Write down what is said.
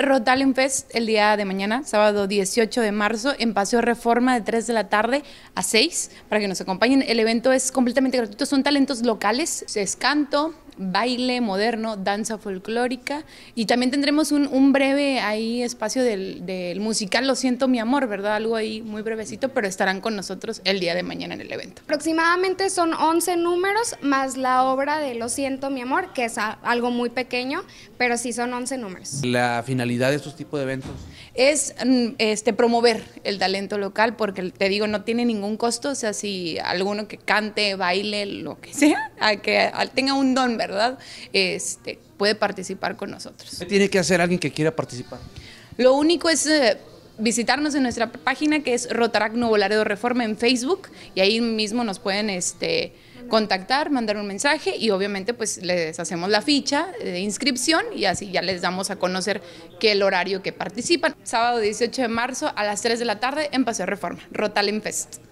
Rock Fest el día de mañana, sábado 18 de marzo, en Paseo Reforma de 3 de la tarde a 6, para que nos acompañen. El evento es completamente gratuito, son talentos locales, es canto, baile moderno, danza folclórica y también tendremos un, breve ahí espacio del, musical Lo siento mi amor, ¿verdad? Algo ahí muy brevecito, pero estarán con nosotros el día de mañana en el evento. Aproximadamente son 11 números más la obra de Lo siento mi amor, que es algo muy pequeño, pero sí son 11 números. ¿La finalidad de estos tipos de eventos? Es mm, este, promover el talento local porque te digo, no tiene ningún costo, o sea, si alguno que cante, baile, lo que sea, que tenga un don ¿verdad? Este, puede participar con nosotros. ¿Qué tiene que hacer alguien que quiera participar? Lo único es... Eh, visitarnos en nuestra página que es Rotarac Nuevo Reforma en Facebook y ahí mismo nos pueden este, contactar, mandar un mensaje y obviamente pues les hacemos la ficha de inscripción y así ya les damos a conocer qué el horario que participan. Sábado 18 de marzo a las 3 de la tarde en Paseo Reforma, Rotalen Fest.